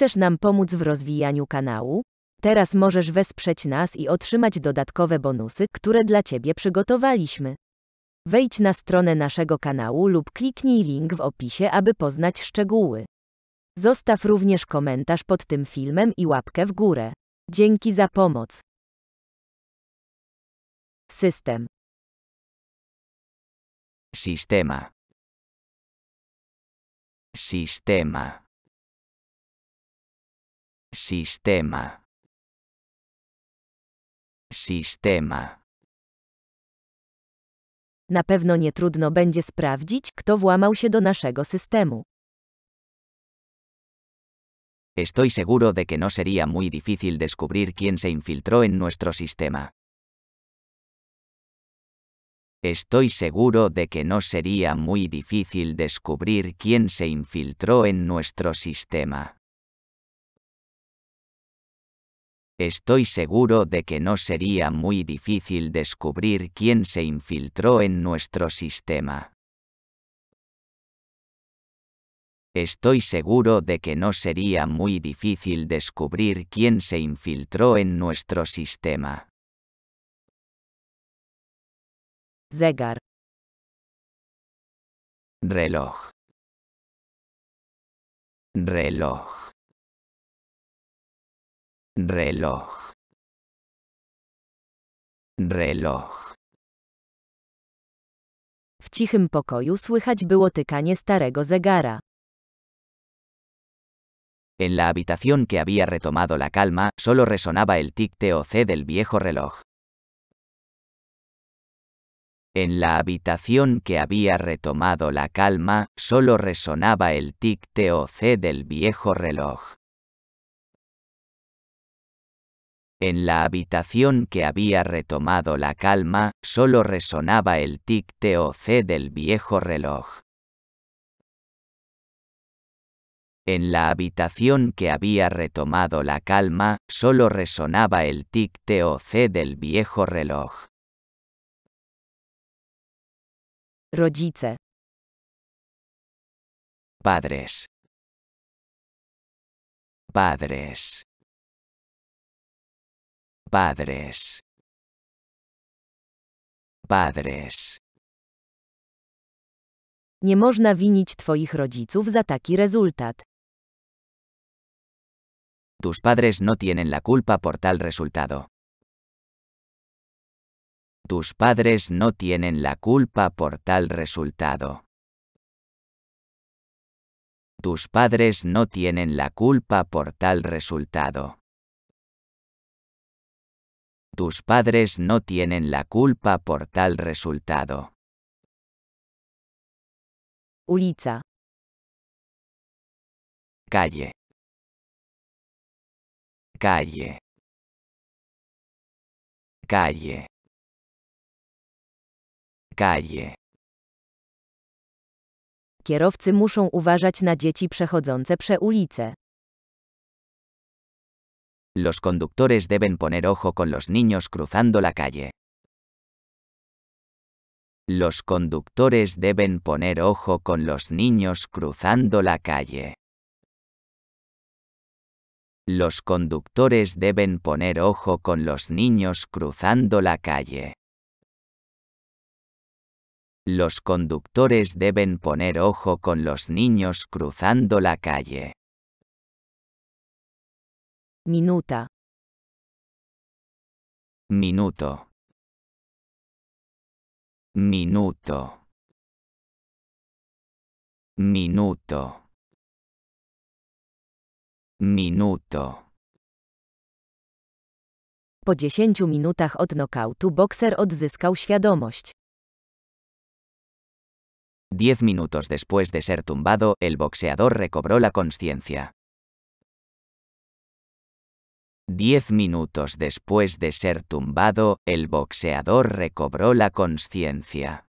Chcesz nam pomóc w rozwijaniu kanału? Teraz możesz wesprzeć nas i otrzymać dodatkowe bonusy, które dla Ciebie przygotowaliśmy. Wejdź na stronę naszego kanału lub kliknij link w opisie, aby poznać szczegóły. Zostaw również komentarz pod tym filmem i łapkę w górę. Dzięki za pomoc. System. Sistema. Sistema. Sistema. Sistema. Na pewno nie będzie sprawdzić, kto włamał się do naszego systemu. Estoy seguro de que no sería muy difícil descubrir quién se infiltró en nuestro sistema. Estoy seguro de que no sería muy difícil descubrir quién se infiltró en nuestro sistema. Estoy seguro de que no sería muy difícil descubrir quién se infiltró en nuestro sistema. Estoy seguro de que no sería muy difícil descubrir quién se infiltró en nuestro sistema. Zegar. Reloj. Reloj reloj reloj w cichym pokoju słychać było tykanie starego zegara. En la habitación que había retomado la calma, solo resonaba el tic C del viejo reloj. En la habitación que había retomado la calma, solo resonaba el tic TOC del viejo reloj. En la habitación que había retomado la calma, solo resonaba el tic c del viejo reloj. En la habitación que había retomado la calma, solo resonaba el tic c del viejo reloj. Rodzice. Padres. Padres padres, padres. Nie można winić twoich Tus padres no tienen la culpa por tal resultado. Tus padres no tienen la culpa por tal resultado. Tus padres no tienen la culpa por tal resultado. Tus padres no tienen la culpa por tal resultado. Ulica. Calle. Calle. Calle. Calle. Kierowcy muszą uważać na dzieci przechodzące prze ulicę. Los conductores deben poner ojo con los niños cruzando la calle. Los conductores deben poner ojo con los niños cruzando la calle. Los conductores deben poner ojo con los niños cruzando la calle. Los conductores deben poner ojo con los niños cruzando la calle. Minuta. Minuto. Minuto. Minuto. Minuto. Po dziesięciu minutach od nokautu bokser odzyskał świadomość. Diez minutos después de ser tumbado, el boxeador recobró la conciencia. Diez minutos después de ser tumbado, el boxeador recobró la conciencia.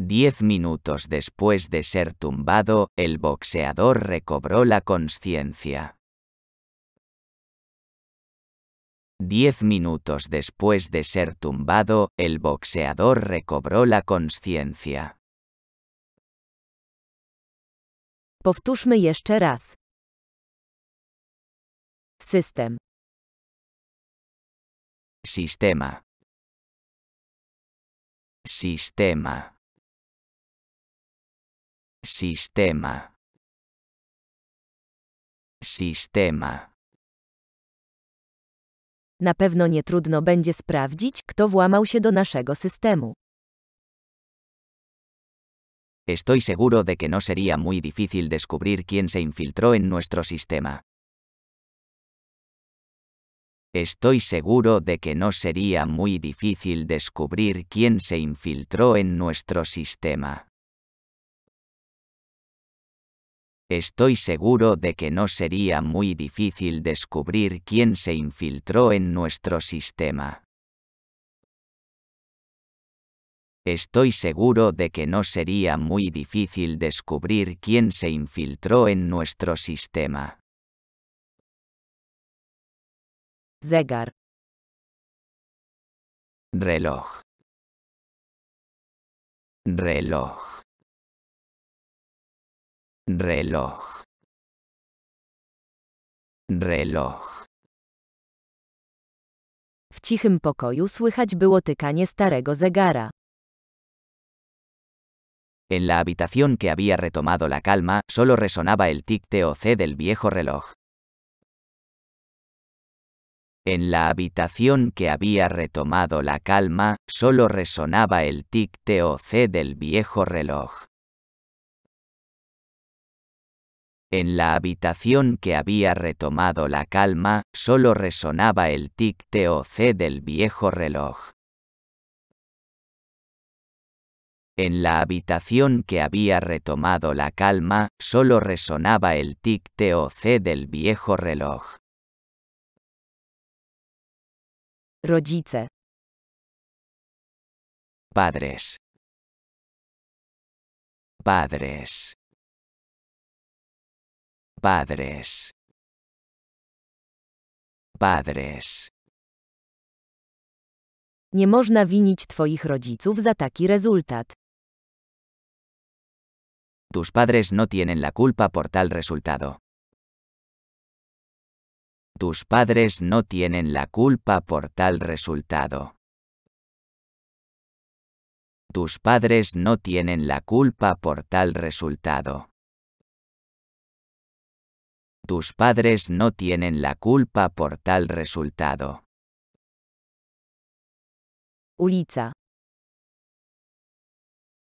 Diez minutos después de ser tumbado, el boxeador recobró la conciencia. Diez minutos después de ser tumbado, el boxeador recobró la conciencia. Powtórzmy jeszcze raz. System. Sistema. Sistema. Sistema. Sistema. Na pewno nie trudno będzie sprawdzić, kto włamał się do naszego systemu. Estoy seguro de que no sería muy difícil descubrir quién se infiltró en nuestro sistema. Estoy seguro de que no sería muy difícil descubrir quién se infiltró en nuestro sistema. Estoy seguro de que no sería muy difícil descubrir quién se infiltró en nuestro sistema. Estoy seguro de que no sería muy difícil descubrir quién se infiltró en nuestro sistema. Zegar. Reloj. Reloj. Reloj. Reloj. W cichym pokoju słychać było tykanie starego zegara. En la habitación que había retomado la calma, solo resonaba el tic C del viejo reloj. En la habitación que había retomado la calma, solo resonaba el tic C del viejo reloj. En la habitación que había retomado la calma, solo resonaba el tic-toc del viejo reloj. En la habitación que había retomado la calma, solo resonaba el tic-toc del viejo reloj. Rodzice. Padres. Padres. Padres. Padres. Nie można winić twoich rodziców za taki rezultat. Tus padres no tienen la culpa por tal resultado. Tus padres no tienen la culpa por tal resultado. Tus padres no tienen la culpa por tal resultado. Tus padres no tienen la culpa por tal resultado. Ulica.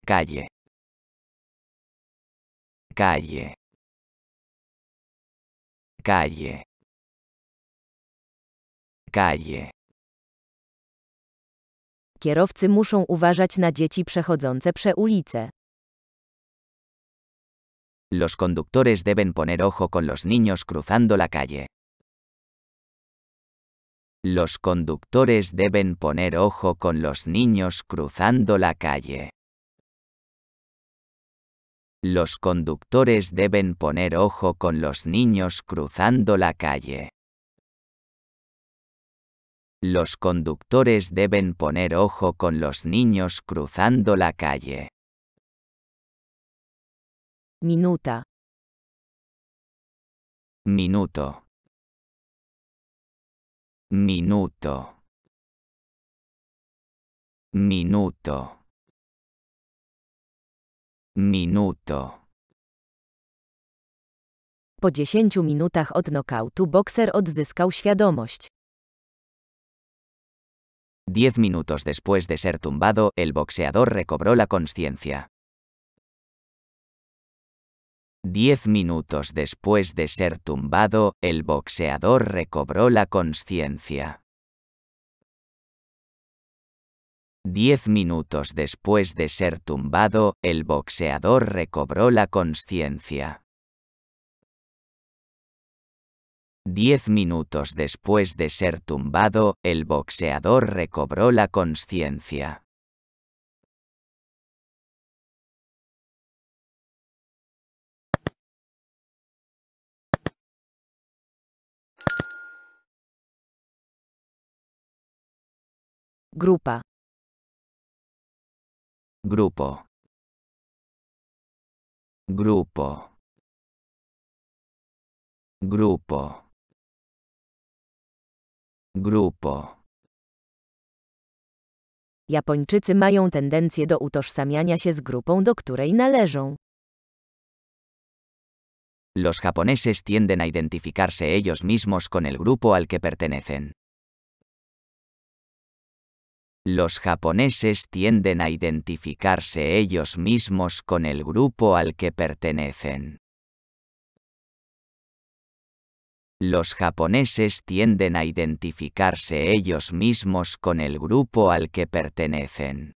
Calle. Calle. Calle calle. Kierowcy muszą uważać na dzieci przechodzące prze ulicę. Los conductores deben poner ojo con los niños cruzando la calle. Los conductores deben poner ojo con los niños cruzando la calle. Los conductores deben poner ojo con los niños cruzando la calle. Los conductores deben poner ojo con los niños cruzando la calle. Minuta. Minuto. Minuto. Minuto. Minuto. Po 10 minutach od nokautu bokser odzyskał świadomość. Diez minutos después de ser tumbado, el boxeador recobró la conciencia. Diez minutos después de ser tumbado, el boxeador recobró la conciencia. Diez minutos después de ser tumbado, el boxeador recobró la conciencia. Diez minutos después de ser tumbado, el boxeador recobró la conciencia. Grupa. Grupo. Grupo. Grupo. Grupo. mają tendencję do utożsamiania się z grupą, do której należą. Los japoneses tienden a identificarse ellos mismos con el grupo al que pertenecen. Los japoneses tienden a identificarse ellos mismos con el grupo al que pertenecen. Los japoneses tienden a identificarse ellos mismos con el grupo al que pertenecen.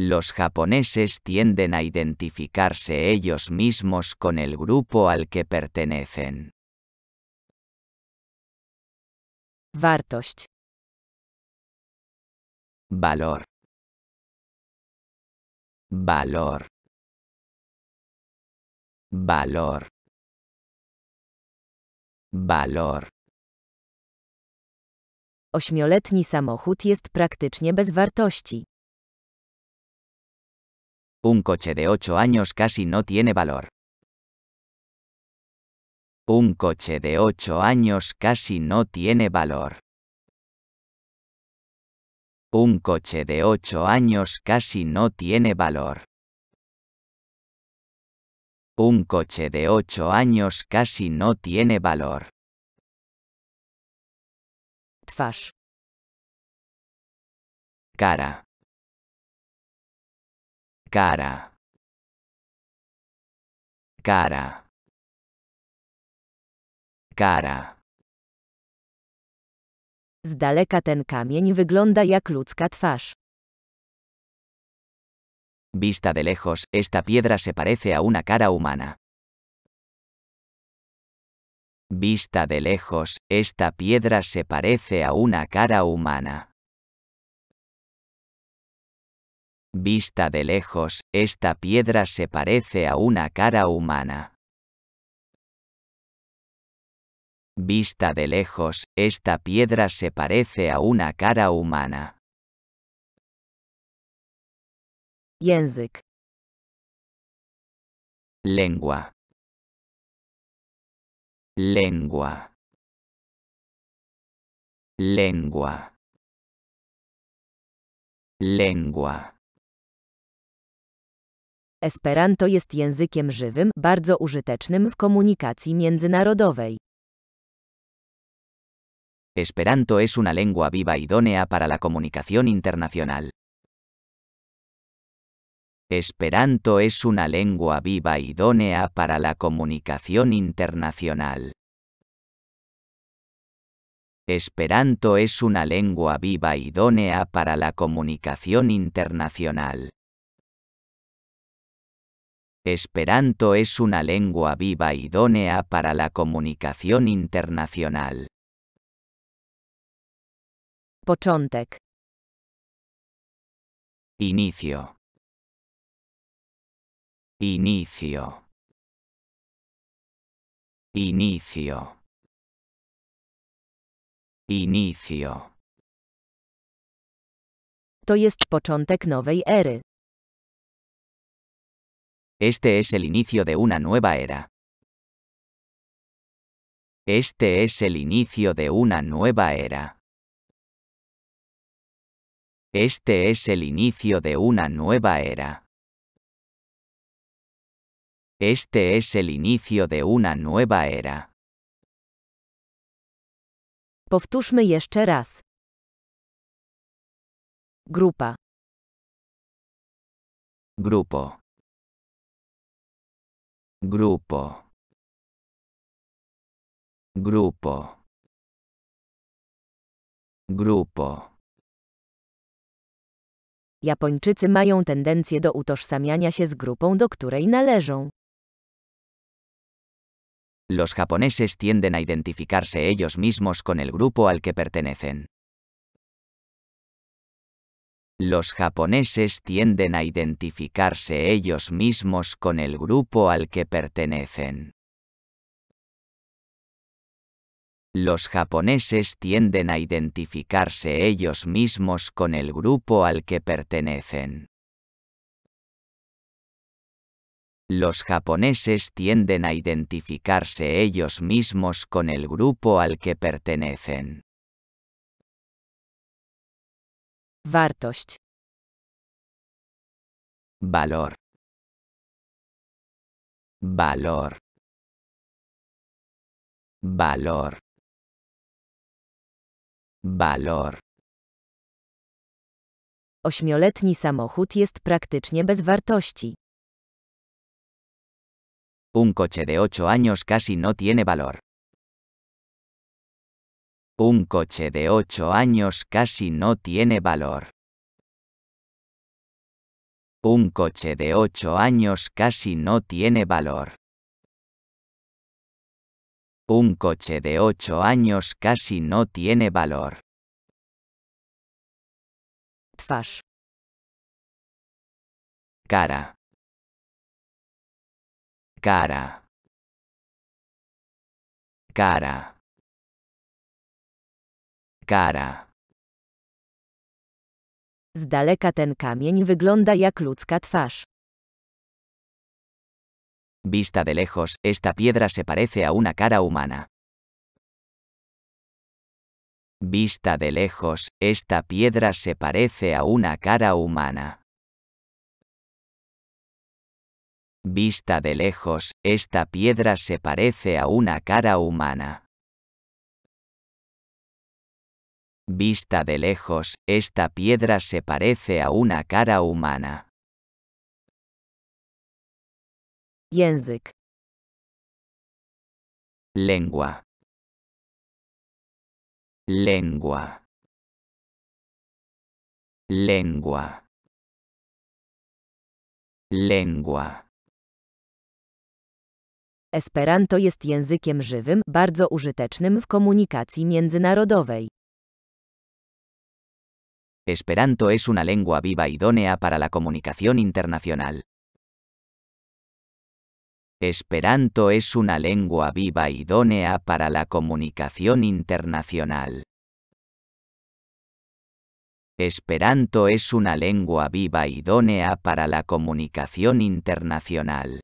Los japoneses tienden a identificarse ellos mismos con el grupo al que pertenecen. Wartość. Valor. Valor. Valor. Valor. Ośmioletni samochód jest praktycznie bez wartości. Un coche de 8 años casi no tiene valor. Un coche de 8 años casi no tiene valor. Un coche de 8 años casi no tiene valor. Un coche de 8 años casi no tiene valor. Twarz. Cara. Cara. Cara. Cara. Z daleka ten kamień wygląda jak ludzka twarz. Vista de lejos, esta piedra se parece a una cara humana. Vista de lejos, esta piedra se parece a una cara humana. Vista de lejos, esta piedra se parece a una cara humana. Vista de lejos, esta piedra se parece a una cara humana. Język. Lengua. Lengua. Lengua. Lengua. Esperanto jest językiem żywym, bardzo użytecznym w komunikacji międzynarodowej. Esperanto es una lengua viva y idónea para la comunicación internacional. Esperanto es una lengua viva idónea para la comunicación internacional. Esperanto es una lengua viva idónea para la comunicación internacional. Esperanto es una lengua viva idónea para la comunicación internacional. Początek. Inicio. Inicio. Inicio. Inicio. To jest początek nowej ery. Este es el inicio de una nueva era. Este es el inicio de una nueva era. Este es el inicio de una nueva era. Este es el inicio de una nueva era. Powtórzmy jeszcze raz. Grupa. Grupo. Grupo. Grupo. Grupo. Japończycy mają tendencję do utożsamiania się z grupą, do której należą. los japoneses tienden a identificarse ellos mismos con el grupo al que pertenecen. Los japoneses tienden a identificarse ellos mismos con el grupo al que pertenecen. Los japoneses tienden a identificarse ellos mismos con el grupo al que pertenecen. Los japoneses tienden a identificarse ellos mismos con el grupo al que pertenecen. Wartość. Valor. Valor. Valor. Valor. Ośmioletni samochód jest praktycznie bez wartości un coche de 8 años casi no tiene valor. Un coche de ocho años casi no tiene valor. Un coche de ocho años casi no tiene valor. Un coche de ocho años casi no tiene valor. Cara cara cara cara z ten Vista de lejos, esta piedra se parece a una cara humana. Vista de lejos, esta piedra se parece a una cara humana. Vista de lejos, esta piedra se parece a una cara humana. Vista de lejos, esta piedra se parece a una cara humana. Lengua. Lengua. Lengua. Lengua. Esperanto jest językiem żywym, bardzo użytecznym w komunikacji międzynarodowej. Esperanto es una lengua viva idónea para la comunicación internacional. Esperanto es una lengua viva idónea para la comunicación internacional. Esperanto es una lengua viva idónea para la comunicación internacional.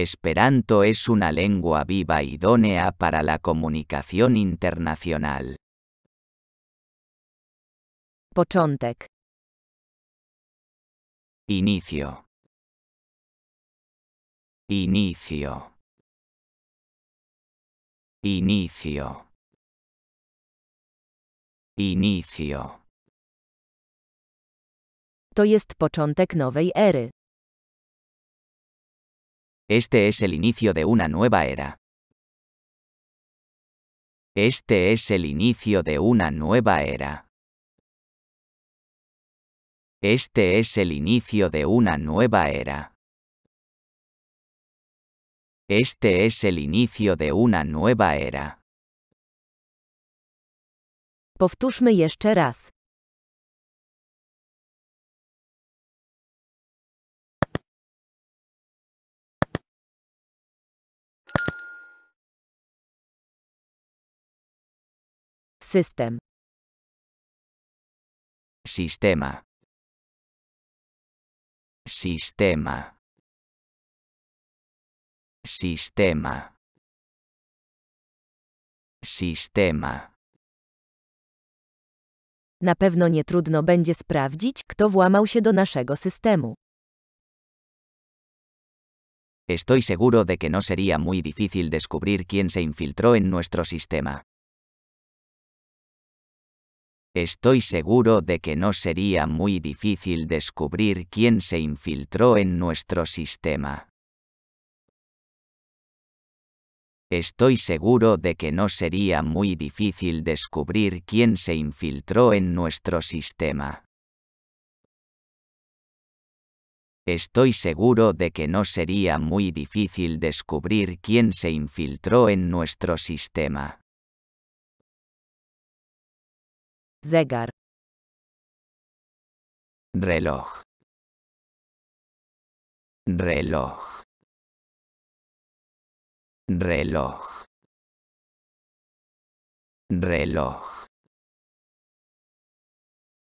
Esperanto es una lengua viva idónea para la comunicación internacional. Początek. Inicio. Inicio. Inicio. Inicio. To jest początek nowej ery. Este es el inicio de una nueva era. Este es el inicio de una nueva era. Este es el inicio de una nueva era. Este es el inicio de una nueva era. Powtórzmy jeszcze raz. System. Sistema. Sistema. Sistema. Sistema. Na pewno nie trudno będzie sprawdzić, kto włamał się do naszego systemu. Estoy seguro de que no sería muy difícil descubrir quién se infiltró en nuestro sistema. Estoy seguro de que no sería muy difícil descubrir quién se infiltró en nuestro sistema. Estoy seguro de que no sería muy difícil descubrir quién se infiltró en nuestro sistema. Estoy seguro de que no sería muy difícil descubrir quién se infiltró en nuestro sistema. Zegar. Reloj. Reloj. Reloj. Reloj.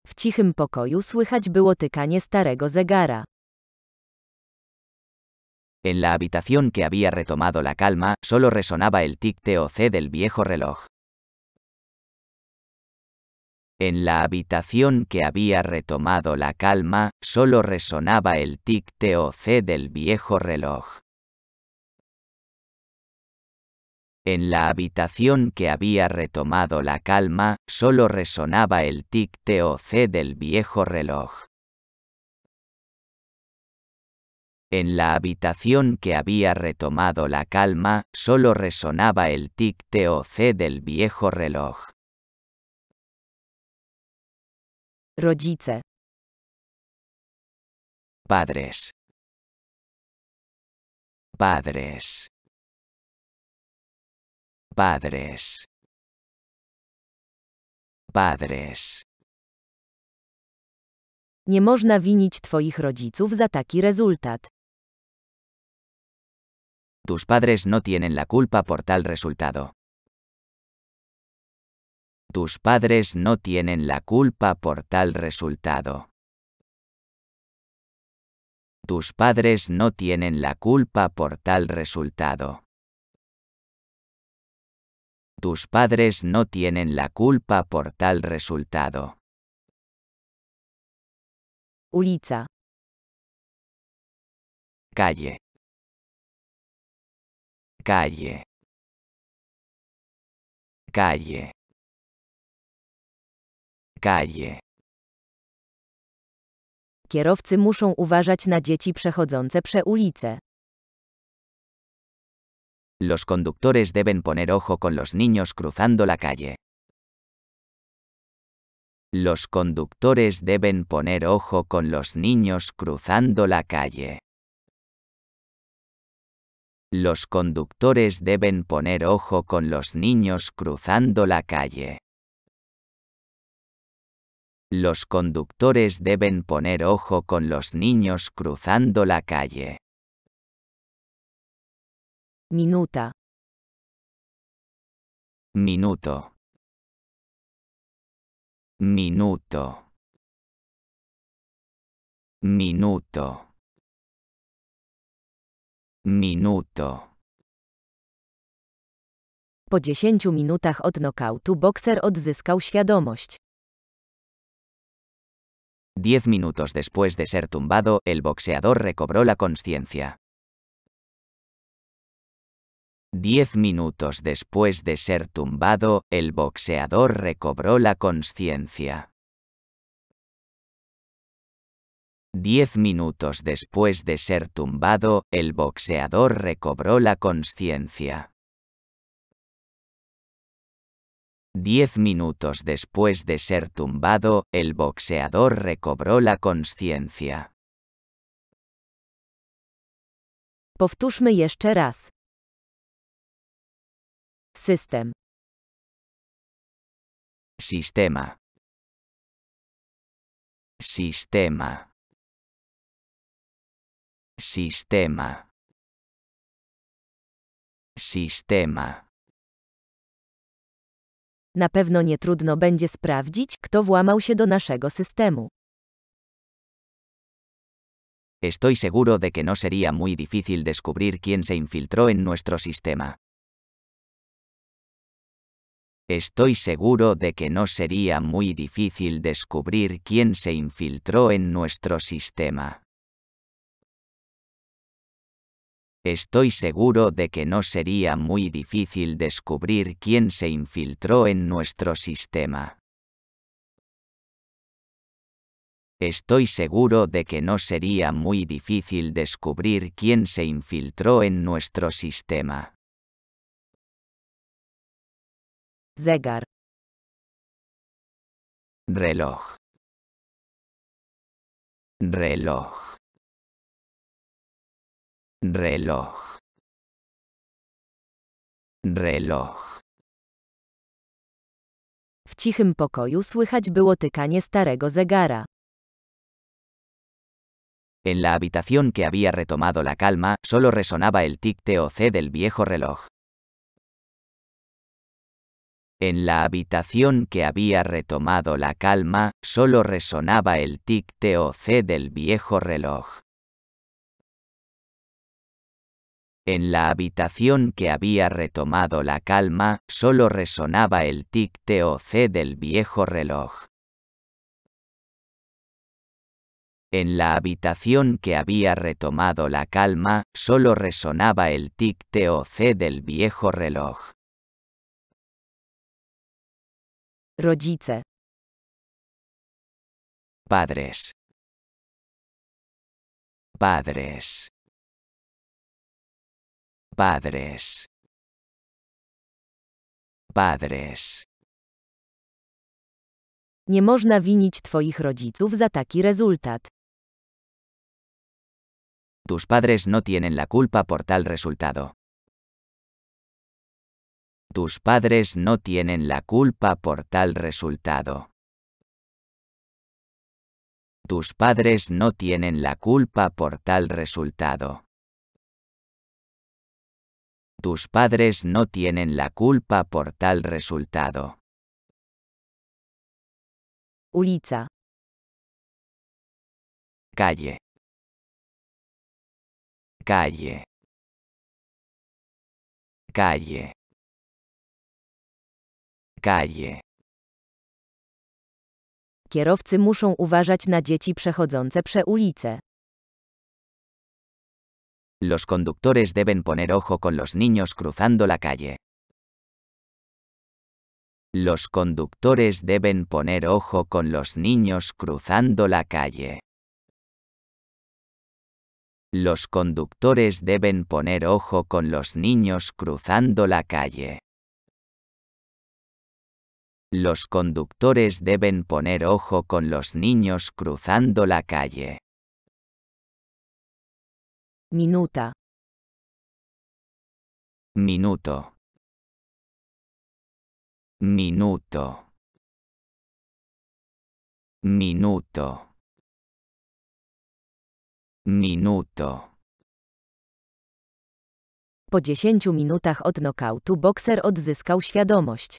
W cichym pokoju słychać było tykanie starego zegara. En la habitación que había retomado la calma, solo resonaba el tic C del viejo reloj. En la habitación que había retomado la calma, solo resonaba el tic C del viejo reloj. En la habitación que había retomado la calma, solo resonaba el tic C del viejo reloj. En la habitación que había retomado la calma, solo resonaba el tic C del viejo reloj. Rodzice. Padres. Padres. Padres. Padres. Nie można winić twoich rodziców za taki rezultat. Tus padres no tienen la culpa por tal resultado. Tus padres no tienen la culpa por tal resultado. Tus padres no tienen la culpa por tal resultado. Tus padres no tienen la culpa por tal resultado. Ulica. Calle. Calle. Calle calle. Kierowcy muszą uważać na dzieci przechodzące ulicę. Los conductores deben poner ojo con los niños cruzando la calle. Los conductores deben poner ojo con los niños cruzando la calle. Los conductores deben poner ojo con los niños cruzando la calle. Los conductores deben poner ojo con los niños cruzando la calle. Minuta. Minuto. Minuto. Minuto. Minuto. Po 10 minutach od nokautu bokser odzyskał świadomość. Diez minutos después de ser tumbado, el boxeador recobró la conciencia. Diez minutos después de ser tumbado, el boxeador recobró la conciencia. Diez minutos después de ser tumbado, el boxeador recobró la conciencia. Diez minutos después de ser tumbado, el boxeador recobró la conciencia. Powtórzmy jeszcze raz. System. Sistema. Sistema. Sistema. Sistema na pewno nie trudno będzie sprawdzić, kto włamał się do naszego systemu. Estoy seguro de que no sería muy difícil descubrir quién se infiltró en nuestro sistema. Estoy seguro de que no sería muy difícil descubrir quién se infiltró en nuestro sistema. Estoy seguro de que no sería muy difícil descubrir quién se infiltró en nuestro sistema. Estoy seguro de que no sería muy difícil descubrir quién se infiltró en nuestro sistema. Zegar. Reloj. Reloj reloj reloj En la habitación que había retomado la calma, solo resonaba el tic C del viejo reloj. En la habitación que había retomado la calma, solo resonaba el tic C del viejo reloj. En la habitación que había retomado la calma, solo resonaba el tic C del viejo reloj. En la habitación que había retomado la calma, solo resonaba el tic C del viejo reloj. Rodzice. Padres. Padres. Padres. Padres. Nie można winić twoich rodziców za taki rezultat. Tus padres no tienen la culpa por tal resultado. Tus padres no tienen la culpa por tal resultado. Tus padres no tienen la culpa por tal resultado. Tus padres no tienen la culpa por tal resultado. Ulica. Calle. Calle. Calle. Calle. Kierowcy muszą uważać na dzieci przechodzące prze ulicę. Los conductores deben poner ojo con los niños cruzando la calle. Los conductores deben poner ojo con los niños cruzando la calle. Los conductores deben poner ojo con los niños cruzando la calle. Los conductores deben poner ojo con los niños cruzando la calle. Minuta. Minuto. Minuto. Minuto. Minuto. Po dziesięciu minutach od nokautu bokser odzyskał świadomość.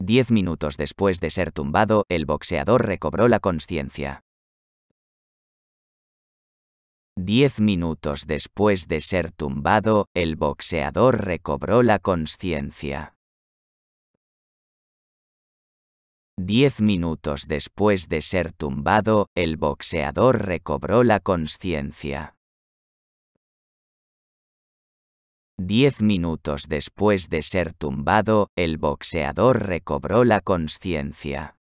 Diez minutos después de ser tumbado, el boxeador recobró la conciencia. Diez minutos después de ser tumbado, el boxeador recobró la conciencia. Diez minutos después de ser tumbado, el boxeador recobró la conciencia. Diez minutos después de ser tumbado, el boxeador recobró la conciencia.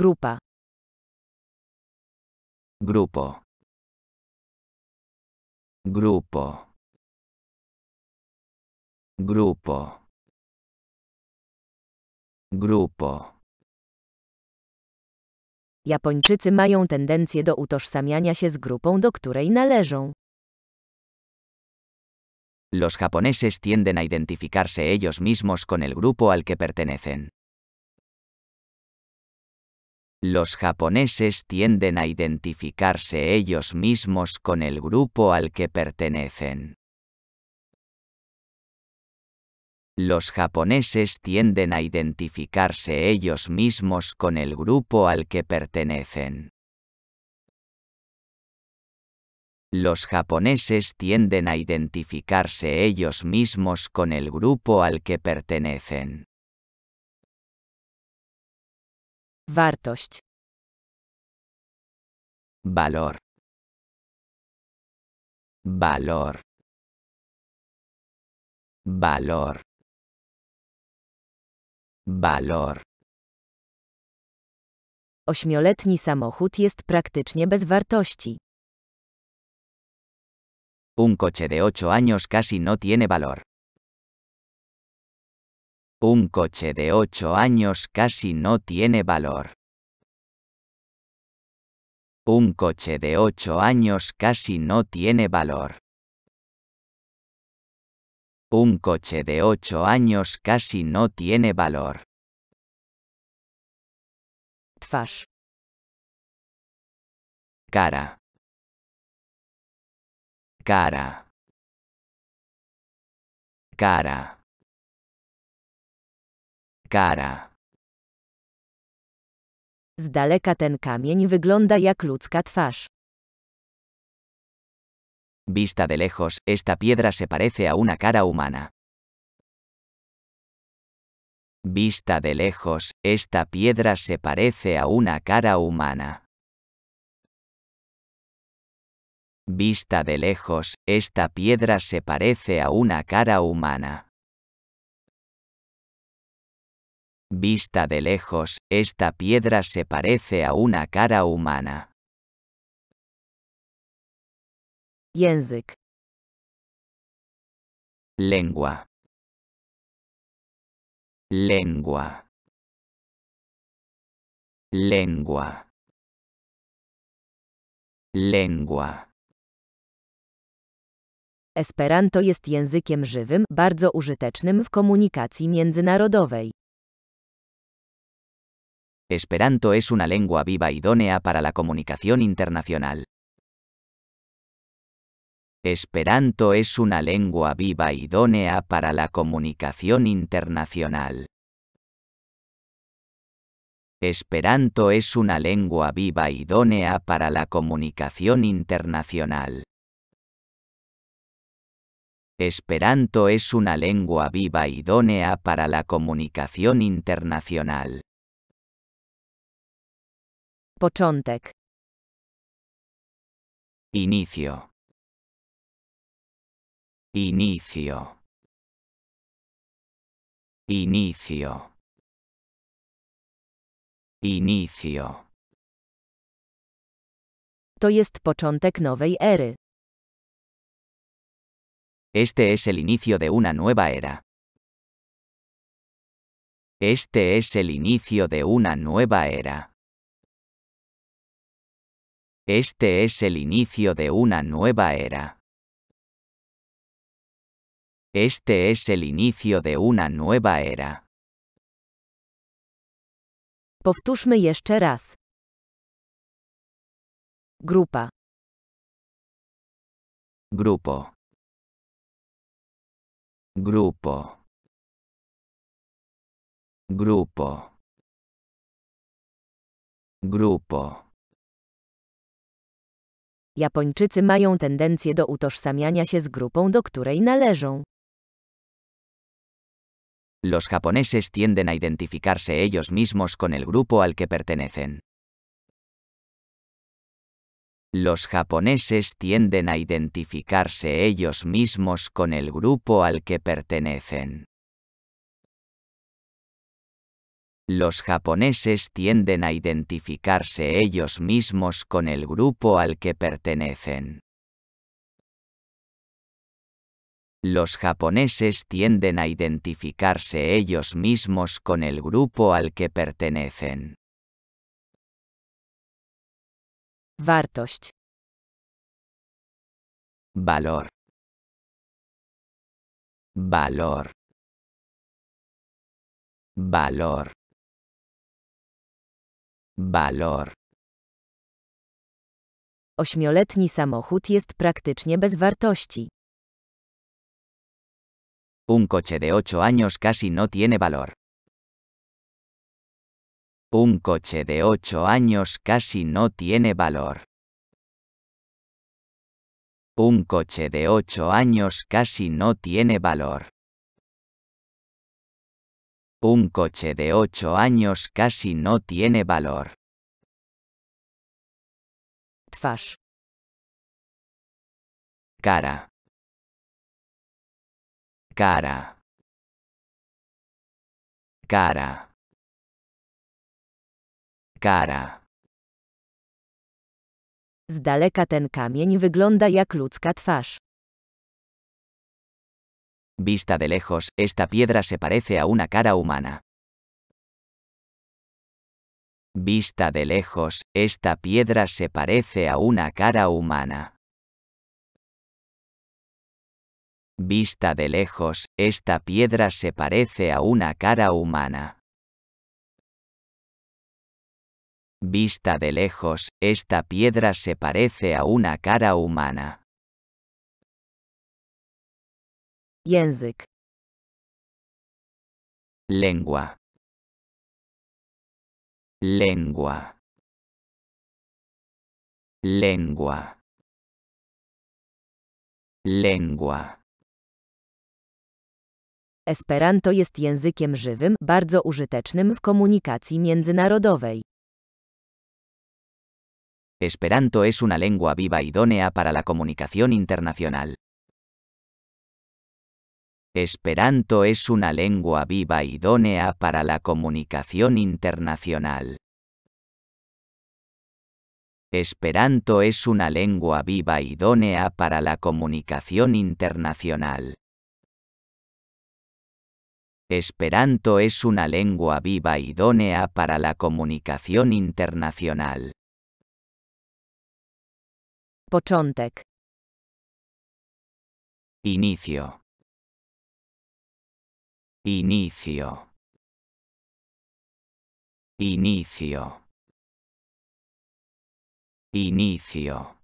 Grupa. Grupo. Grupo. Grupo. Grupo. Japończycy mają tendencję do utożsamiania się z grupą, do której należą. Los japoneses tienden a identificarse ellos mismos con el grupo al que pertenecen. los japoneses tienden a identificarse ellos mismos con el grupo al que pertenecen. Los japoneses tienden a identificarse ellos mismos con el grupo al que pertenecen. Los japoneses tienden a identificarse ellos mismos con el grupo al que pertenecen. Wartość. Valor. Valor. Valor. Valor. Ośmioletni samochód jest praktycznie bez wartości. Un coche de 8 años casi no tiene valor. Un coche de ocho años casi no tiene valor. Un coche de ocho años casi no tiene valor. Un coche de ocho años casi no tiene valor. Cara. Cara. Cara cara. Z ten kamień wygląda jak ludzka twarz. Vista de lejos, esta piedra se parece a una cara humana. Vista de lejos, esta piedra se parece a una cara humana. Vista de lejos, esta piedra se parece a una cara humana. Vista de lejos, esta piedra se parece a una cara humana. Język. Lengua. Lengua. Lengua. Lengua. Esperanto jest językiem żywym, bardzo użytecznym w komunikacji międzynarodowej. Esperanto es una lengua viva idónea para la comunicación internacional. Esperanto es una lengua viva idónea para la comunicación internacional. Esperanto es una lengua viva idónea para la comunicación internacional. Esperanto es una lengua viva idónea para la comunicación internacional. Początek. Inicio. Inicio. Inicio. Inicio. To jest początek nowej ery. Este es el inicio de una nueva era. Este es el inicio de una nueva era. Este es el inicio de una nueva era. Este es el inicio de una nueva era. Powtórzmy jeszcze raz. Grupa. Grupo. Grupo. Grupo. Grupo. Japończycy mają tendencję do utożsamiania się z grupą, do której należą. Los japoneses tienden a identificarse ellos mismos con el grupo al que pertenecen. Los japoneses tienden a identificarse ellos mismos con el grupo al que pertenecen. Los japoneses tienden a identificarse ellos mismos con el grupo al que pertenecen. Los japoneses tienden a identificarse ellos mismos con el grupo al que pertenecen. Wartość. Valor. Valor. Valor. Valor. Ośmioletni samochód jest praktycznie bez wartości. Un coche de 8 años casi no tiene valor. Un coche de 8 años casi no tiene valor. Un coche de 8 años casi no tiene valor. Un coche de 8 años casi no tiene valor. Twarz. Cara. Cara. Cara. Cara. Z daleka ten kamień wygląda jak ludzka twarz. Vista de lejos, esta piedra se parece a una cara humana. Vista de lejos, esta piedra se parece a una cara humana. Vista de lejos, esta piedra se parece a una cara humana. Vista de lejos, esta piedra se parece a una cara humana. Język. Lengua. Lengua. Lengua. Lengua. Esperanto jest językiem żywym, bardzo użytecznym w komunikacji międzynarodowej. Esperanto es una lengua viva y idónea para la comunicación internacional. Esperanto es una lengua viva idónea para la comunicación internacional. Esperanto es una lengua viva idónea para la comunicación internacional. Esperanto es una lengua viva idónea para la comunicación internacional. Początek. Inicio. Inicio. Inicio. Inicio.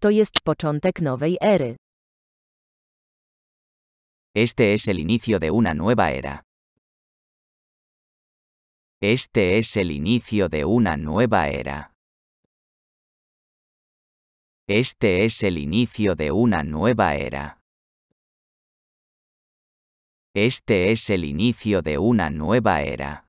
To jest początek nowej ery. Este es el inicio de una nueva era. Este es el inicio de una nueva era. Este es el inicio de una nueva era. Este es el inicio de una nueva era.